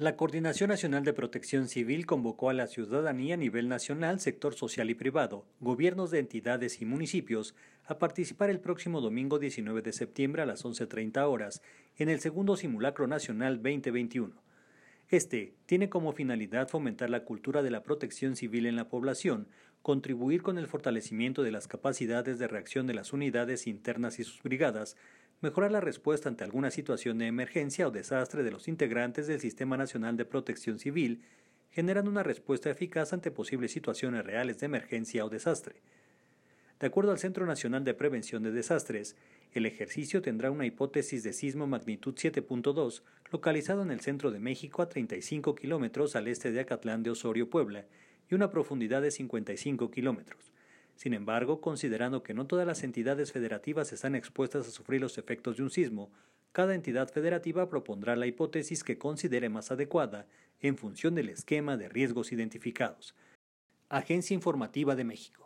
La Coordinación Nacional de Protección Civil convocó a la ciudadanía a nivel nacional, sector social y privado, gobiernos de entidades y municipios a participar el próximo domingo 19 de septiembre a las 11.30 horas en el segundo simulacro nacional 2021. Este tiene como finalidad fomentar la cultura de la protección civil en la población, contribuir con el fortalecimiento de las capacidades de reacción de las unidades internas y sus brigadas, mejorar la respuesta ante alguna situación de emergencia o desastre de los integrantes del Sistema Nacional de Protección Civil, generando una respuesta eficaz ante posibles situaciones reales de emergencia o desastre. De acuerdo al Centro Nacional de Prevención de Desastres, el ejercicio tendrá una hipótesis de sismo magnitud 7.2, localizado en el centro de México a 35 kilómetros al este de Acatlán de Osorio, Puebla, y una profundidad de 55 kilómetros. Sin embargo, considerando que no todas las entidades federativas están expuestas a sufrir los efectos de un sismo, cada entidad federativa propondrá la hipótesis que considere más adecuada en función del esquema de riesgos identificados. Agencia Informativa de México.